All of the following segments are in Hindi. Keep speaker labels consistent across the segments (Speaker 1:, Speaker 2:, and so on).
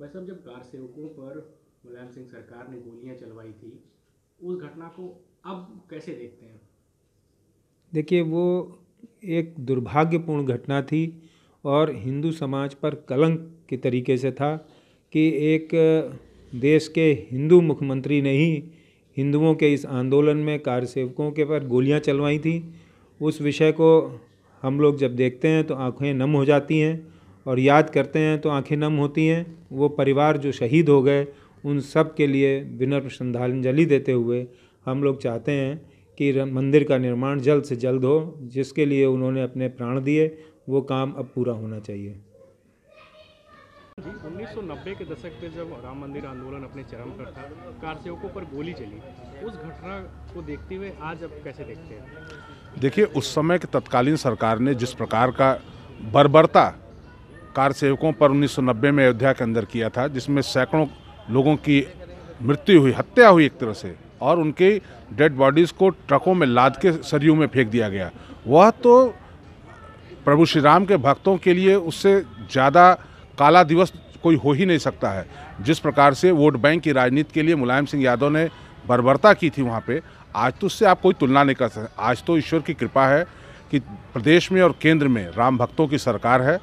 Speaker 1: वैसे जब कार सेवकों पर मुलायम सिंह सरकार ने गोलियां चलवाई थी उस घटना को अब कैसे देखते हैं
Speaker 2: देखिए वो एक दुर्भाग्यपूर्ण घटना थी और हिंदू समाज पर कलंक के तरीके से था कि एक देश के हिंदू मुख्यमंत्री ने ही हिंदुओं के इस आंदोलन में कार सेवकों के पर गोलियां चलवाई थी उस विषय को हम लोग जब देखते हैं तो आंखें नम हो जाती हैं और याद करते हैं तो आंखें नम होती हैं वो परिवार जो शहीद हो गए उन सब के लिए विनर श्रद्धांजलि देते हुए हम लोग चाहते हैं कि मंदिर का निर्माण जल्द से जल्द हो जिसके लिए उन्होंने अपने प्राण दिए वो काम अब पूरा होना चाहिए
Speaker 1: नब्बे के दशक में जब राम मंदिर आंदोलन अपने चरम पर था कार सेवकों पर गोली चली उस घटना को देखते हुए आज अब कैसे देखते हैं
Speaker 3: देखिए उस समय के तत्कालीन सरकार ने जिस प्रकार का बर्बरता कार सेवकों पर 1990 में अयोध्या के अंदर किया था जिसमें सैकड़ों लोगों की मृत्यु हुई हत्या हुई एक तरह से और उनके डेड बॉडीज़ को ट्रकों में लाद के सरयू में फेंक दिया गया वह तो प्रभु श्री राम के भक्तों के लिए उससे ज़्यादा काला दिवस कोई हो ही नहीं सकता है जिस प्रकार से वोट बैंक की राजनीति के लिए मुलायम सिंह यादव ने बर्बरता की थी वहाँ पे आज तो उससे आप कोई तुलना नहीं कर सकते आज तो ईश्वर की कृपा है कि प्रदेश में और केंद्र में राम भक्तों की सरकार है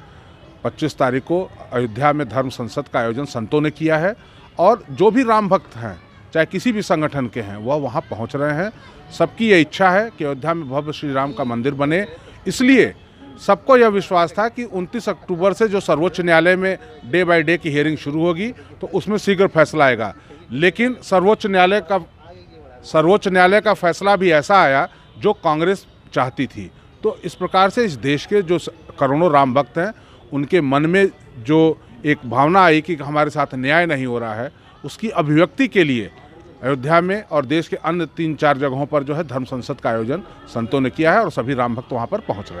Speaker 3: 25 तारीख को अयोध्या में धर्म संसद का आयोजन संतों ने किया है और जो भी राम भक्त हैं चाहे किसी भी संगठन के हैं वह वहाँ पहुँच रहे हैं सबकी ये इच्छा है कि अयोध्या में भव्य श्री राम का मंदिर बने इसलिए सबको यह विश्वास था कि 29 अक्टूबर से जो सर्वोच्च न्यायालय में डे बाय डे की हियरिंग शुरू होगी तो उसमें शीघ्र फैसला आएगा लेकिन सर्वोच्च न्यायालय का सर्वोच्च न्यायालय का फैसला भी ऐसा आया जो कांग्रेस चाहती थी तो इस प्रकार से इस देश के जो करोड़ों राम भक्त हैं उनके मन में जो एक भावना आई कि हमारे साथ न्याय नहीं हो रहा है उसकी अभिव्यक्ति के लिए अयोध्या में और देश के अन्य तीन चार जगहों पर जो है धर्म संसद का आयोजन संतों ने किया है और सभी राम भक्त वहाँ पर पहुँच रहे हैं